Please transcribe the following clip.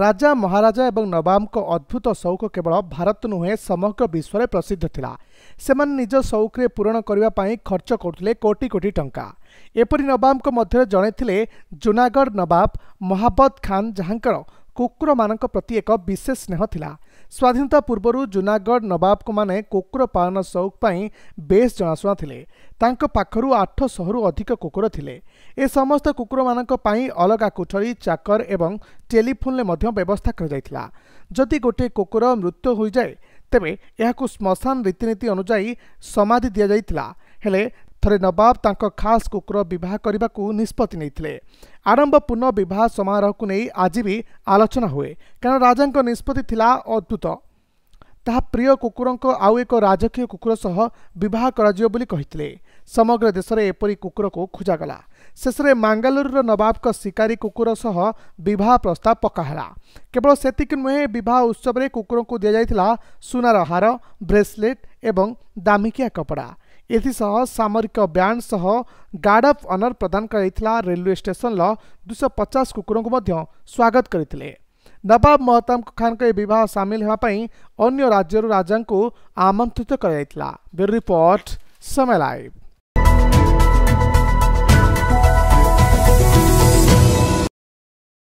ରାଜା ମହାରାଜା ଏବଂ ନବାବଙ୍କ ଅଦ୍ଭୁତ ସଉକ କେବଳ ଭାରତ ନୁହେଁ ସମଗ୍ର ବିଶ୍ୱରେ ପ୍ରସିଦ୍ଧ ଥିଲା ସେମାନେ ନିଜ ସଉକରେ ପୂରଣ କରିବା ପାଇଁ ଖର୍ଚ୍ଚ କରୁଥିଲେ କୋଟି କୋଟି ଟଙ୍କା ଏପରି ନବାବଙ୍କ ମଧ୍ୟରେ ଜଣେ ଥିଲେ ଜୁନାଗଡ଼ ନବାବ ମହାବତ ଖାନ୍ ଯାହାଙ୍କର କୁକୁରମାନଙ୍କ ପ୍ରତି ଏକ ବିଶେଷ ସ୍ନେହ ଥିଲା ସ୍ୱାଧୀନତା ପୂର୍ବରୁ ଜୁନାଗଡ଼ ନବାବଙ୍କମାନେ କୁକୁର ପାଳନ ସଉକ ପାଇଁ ବେଶ୍ ଜଣାଶୁଣା ଥିଲେ ତାଙ୍କ ପାଖରୁ ଆଠଶହରୁ ଅଧିକ କୁକୁର ଥିଲେ ଏ ସମସ୍ତ କୁକୁରମାନଙ୍କ ପାଇଁ ଅଲଗା କୋଠରୀ ଚାକର ଏବଂ ଟେଲିଫୋନ୍ରେ ମଧ୍ୟ ବ୍ୟବସ୍ଥା କରାଯାଇଥିଲା ଯଦି ଗୋଟିଏ କୁକୁର ମୃତ୍ୟୁ ହୋଇଯାଏ ତେବେ ଏହାକୁ ଶ୍ମଶାନ ରୀତିନୀତି ଅନୁଯାୟୀ ସମାଧି ଦିଆଯାଇଥିଲା ହେଲେ ଥରେ ନବାବ ତାଙ୍କ ଖାସ୍ କୁକୁର ବିବାହ କରିବାକୁ ନିଷ୍ପତ୍ତି ନେଇଥିଲେ ଆଡ଼ମ୍ବରପୂର୍ଣ୍ଣ ବିବାହ ସମାରୋହକୁ ନେଇ ଆଜି ବି ଆଲୋଚନା ହୁଏ କାରଣ ରାଜାଙ୍କ ନିଷ୍ପତ୍ତି ଥିଲା ଅଦ୍ଭୁତ ତାହା ପ୍ରିୟ କୁକୁରଙ୍କ ଆଉ ଏକ ରାଜକୀୟ କୁକୁର ସହ ବିବାହ କରାଯିବ ବୋଲି କହିଥିଲେ ସମଗ୍ର ଦେଶରେ ଏପରି କୁକୁରକୁ ଖୋଜାଗଲା ଶେଷରେ ମାଙ୍ଗାଲୁରୁର ନବାବଙ୍କ ଶିକାରୀ କୁକୁର ସହ ବିବାହ ପ୍ରସ୍ତାବ ପକାହେଲା କେବଳ ସେତିକି ନୁହେଁ ବିବାହ ଉତ୍ସବରେ କୁକୁରଙ୍କୁ ଦିଆଯାଇଥିଲା ସୁନାର ହାର ବ୍ରେସଲେଟ୍ ଏବଂ ଦାମିକିଆ କପଡ଼ା ଏଥିସହ ସାମରିକ ବ୍ୟାଣ୍ଡ ସହ ଗାର୍ଡ ଅଫ୍ ଅନର୍ ପ୍ରଦାନ କରାଯାଇଥିଲା ରେଲୱେ ଷ୍ଟେସନର ଦୁଇଶହ ପଚାଶ କୁକୁରଙ୍କୁ ମଧ୍ୟ ସ୍ୱାଗତ କରିଥିଲେ ନବାବ ମହତାବ ଖାନଙ୍କ ଏହି ବିବାହ ସାମିଲ ହେବା ପାଇଁ ଅନ୍ୟ ରାଜ୍ୟରୁ ରାଜାଙ୍କୁ ଆମନ୍ତ୍ରିତ କରାଯାଇଥିଲା ବ୍ୟୁରୋ ରିପୋର୍ଟ ସମୟ ଲାଇଭ୍